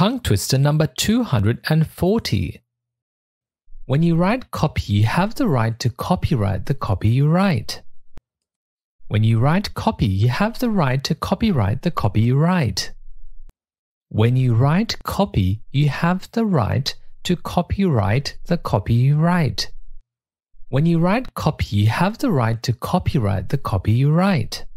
Tongue twister number 240. When you write copy, you have the right to copyright the copy you write. When you write copy, you have the right to copyright the copy you write. When you write copy, you have the right to copyright the copy you write. When you write copy, you have the right to copyright the copy you write.